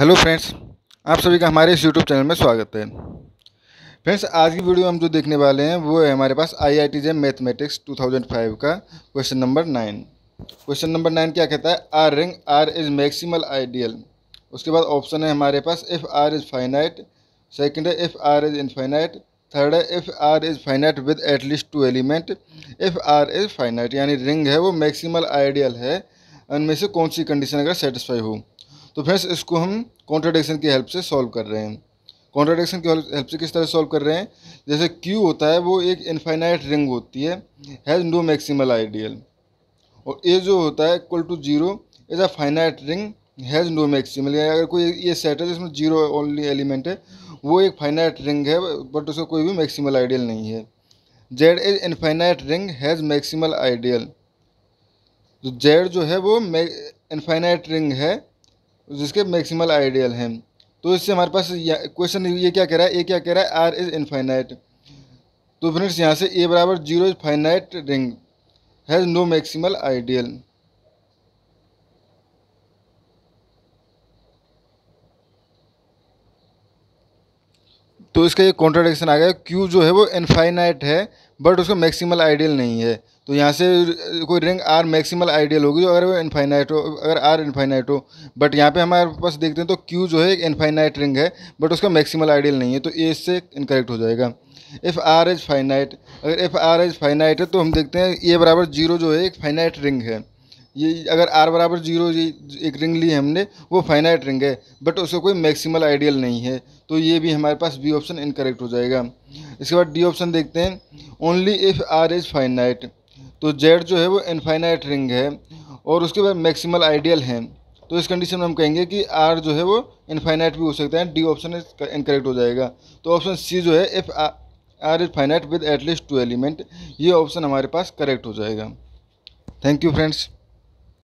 hello friends आप सभी का हमारे इस यूट्यूब चैनल में स्वागत है फ्रेंड्स आज की वीडियो हम जो देखने वाले हैं वो है हमारे पास I I T mathematics two thousand five का question number nine question number nine क्या कहता है R ring R is maximal ideal उसके बाद ऑप्शन है हमारे पास if R is finite second है if R is infinite third है if R is finite with at least two element if R is finite यानी रिंग है वो मैक्सिमल आइडियल है उनमें से कौन सी कंडीशन अगर सेटिस्फाई हो तो फ्रेंड्स इसको हम कॉन्ट्राडिक्शन की हेल्प से सॉल्व कर रहे हैं कॉन्ट्राडिक्शन की हेल्प से किस तरह सॉल्व कर रहे हैं जैसे क्यू होता है वो एक इनफाइनाइट रिंग होती है हैज़ नो मैक्सिमल आइडियल और ए जो होता है equal to zero is a finite ring has no maximal अगर कोई ये सेट है जिसमें जीरो ओनली एलिमेंट है वो एक फाइनाइट रिंग है बट उसका कोई भी मैक्सिमल आइडियल नहीं है Z is infinite ring has maximal ideal तो जेड जो है वो इनफाइनाइट रिंग है जिसके मैक्सिमल आइडियल हैं तो इससे हमारे पास क्वेश्चन ये क्या कह रहा है ए क्या कह रहा है आर इज़ इनफाइनाइट तो फ्रेंड्स यहाँ से ए बराबर zero is finite ring has no maximal ideal तो इसका ये कॉन्ट्राडिक्शन आ गया क्यू जो है वो इनफाइनाइट है बट उसका मैक्सिमल आइडियल नहीं है तो यहाँ से कोई रिंग आर मैक्सिमल आइडियल होगी जो अगर वो इनफाइनाइट हो अगर आर इनफाइनाइट हो बट यहाँ पे हमारे पास देखते हैं तो क्यू जो है एक इनफाइनाइट रिंग है बट उसका मैक्सिमल आइडियल नहीं है तो ए इससे इनकरेक्ट हो जाएगा इफ़ आर इज़ फाइनाइट अगर इफ़ आर इज़ फाइनाइट है तो हम देखते हैं ए बराबर जीरो जो है एक फाइनाइट रिंग है ये अगर आर बराबर जीरो एक रिंग ली है हमने वो फाइनाइट रिंग है बट उसका कोई मैक्सिमल आइडियल नहीं है तो ये भी हमारे पास बी ऑप्शन इनकरेक्ट हो जाएगा इसके बाद डी ऑप्शन देखते हैं only if R is finite तो जेड जो है वो इनफाइनाइट रिंग है और उसके बाद मैक्सिमल आइडियल हैं तो इस कंडीशन में हम कहेंगे कि आर जो है वो इनफाइनाइट भी हो सकता है डी ऑप्शन इनकरेक्ट हो जाएगा तो ऑप्शन सी जो है if R is finite with at least two element ये ऑप्शन हमारे पास करेक्ट हो जाएगा थैंक यू फ्रेंड्स